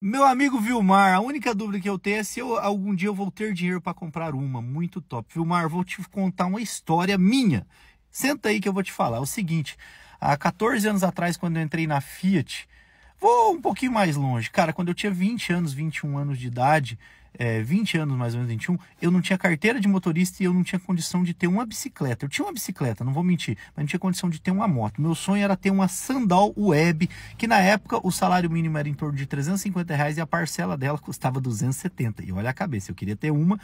Meu amigo Vilmar, a única dúvida que eu tenho é se eu, algum dia eu vou ter dinheiro para comprar uma. Muito top. Vilmar, vou te contar uma história minha. Senta aí que eu vou te falar. É o seguinte, há 14 anos atrás, quando eu entrei na Fiat, Vou um pouquinho mais longe. Cara, quando eu tinha 20 anos, 21 anos de idade, é, 20 anos mais ou menos, 21, eu não tinha carteira de motorista e eu não tinha condição de ter uma bicicleta. Eu tinha uma bicicleta, não vou mentir, mas não tinha condição de ter uma moto. Meu sonho era ter uma Sandal Web, que na época o salário mínimo era em torno de 350 reais e a parcela dela custava 270. E olha a cabeça, eu queria ter uma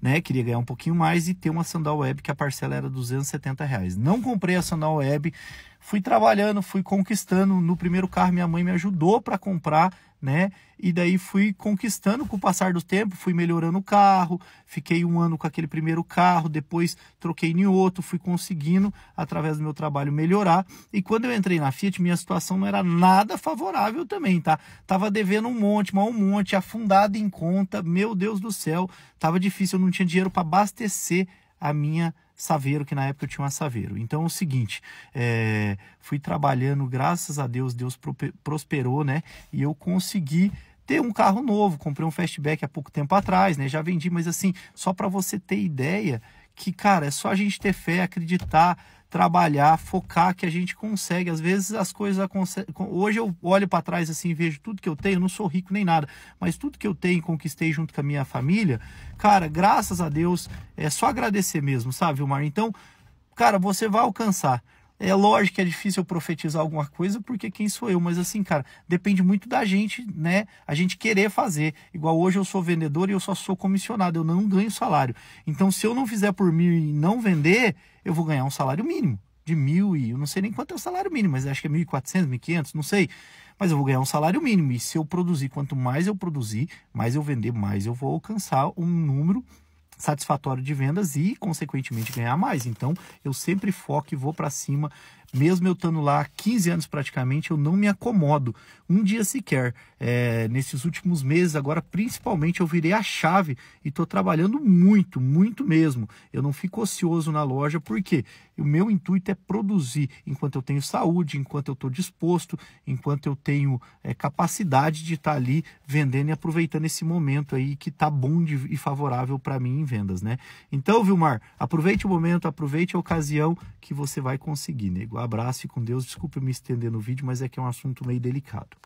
né? Queria ganhar um pouquinho mais e ter uma sandal web que a parcela era 270 reais. Não comprei a sandal web, fui trabalhando, fui conquistando. No primeiro carro, minha mãe me ajudou para comprar né? E daí fui conquistando com o passar do tempo, fui melhorando o carro, fiquei um ano com aquele primeiro carro, depois troquei em outro, fui conseguindo, através do meu trabalho, melhorar. E quando eu entrei na Fiat, minha situação não era nada favorável também, tá? Tava devendo um monte, mal um monte, afundado em conta, meu Deus do céu, tava difícil, eu não tinha dinheiro para abastecer a minha Saveiro, que na época eu tinha uma Saveiro. Então é o seguinte, é, fui trabalhando, graças a Deus, Deus prosperou, né? E eu consegui ter um carro novo. Comprei um Fastback há pouco tempo atrás, né? Já vendi, mas assim, só para você ter ideia que, cara, é só a gente ter fé, acreditar, trabalhar, focar que a gente consegue. Às vezes as coisas acontecem. hoje eu olho para trás assim, vejo tudo que eu tenho, não sou rico nem nada, mas tudo que eu tenho conquistei junto com a minha família, cara, graças a Deus, é só agradecer mesmo, sabe, Mar. Então, cara, você vai alcançar. É lógico que é difícil eu profetizar alguma coisa, porque quem sou eu? Mas assim, cara, depende muito da gente, né? A gente querer fazer. Igual hoje eu sou vendedor e eu só sou comissionado, eu não ganho salário. Então, se eu não fizer por mim e não vender, eu vou ganhar um salário mínimo de mil e eu não sei nem quanto é o salário mínimo, mas acho que é 1.400, 1.500, não sei. Mas eu vou ganhar um salário mínimo. E se eu produzir, quanto mais eu produzir, mais eu vender, mais eu vou alcançar um número satisfatório de vendas e, consequentemente, ganhar mais. Então, eu sempre foco e vou para cima mesmo eu estando lá há 15 anos praticamente, eu não me acomodo um dia sequer. É, nesses últimos meses, agora principalmente, eu virei a chave e estou trabalhando muito, muito mesmo. Eu não fico ocioso na loja porque o meu intuito é produzir enquanto eu tenho saúde, enquanto eu estou disposto, enquanto eu tenho é, capacidade de estar tá ali vendendo e aproveitando esse momento aí que está bom de, e favorável para mim em vendas, né? Então, Vilmar, aproveite o momento, aproveite a ocasião que você vai conseguir, nego abraço e com Deus. Desculpe me estender no vídeo, mas é que é um assunto meio delicado.